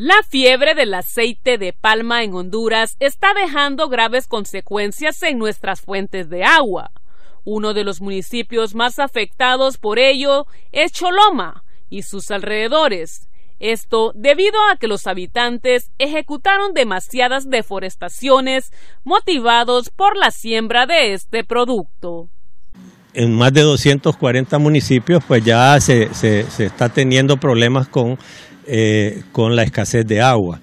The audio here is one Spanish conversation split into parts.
La fiebre del aceite de palma en Honduras está dejando graves consecuencias en nuestras fuentes de agua. Uno de los municipios más afectados por ello es Choloma y sus alrededores. Esto debido a que los habitantes ejecutaron demasiadas deforestaciones motivados por la siembra de este producto. En más de 240 municipios pues ya se, se está teniendo problemas con eh, con la escasez de agua.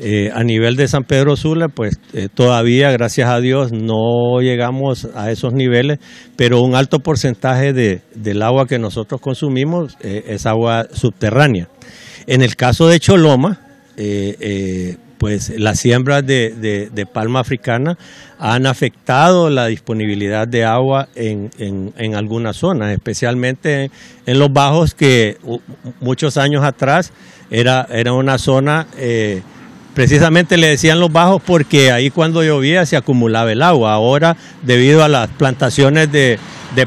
Eh, a nivel de San Pedro Sula, pues eh, todavía, gracias a Dios, no llegamos a esos niveles, pero un alto porcentaje del agua que nosotros consumimos es agua subterránea. En el caso de Choloma, pues las siembras de, palma africana han afectado la disponibilidad de agua en, en, algunas zonas, especialmente en, los bajos que muchos años atrás era, una zona, eh, precisamente le decían los bajos porque ahí cuando llovía se acumulaba el agua. Ahora, debido a las plantaciones de,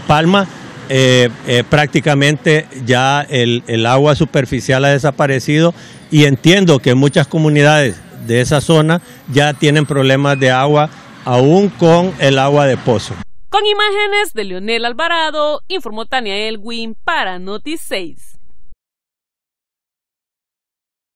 palma, eh, eh, prácticamente ya el, el agua superficial ha desaparecido y entiendo que muchas comunidades de esa zona ya tienen problemas de agua, aún con el agua de pozo. Con imágenes de Leonel Alvarado, informó Tania Elwin para Noti 6.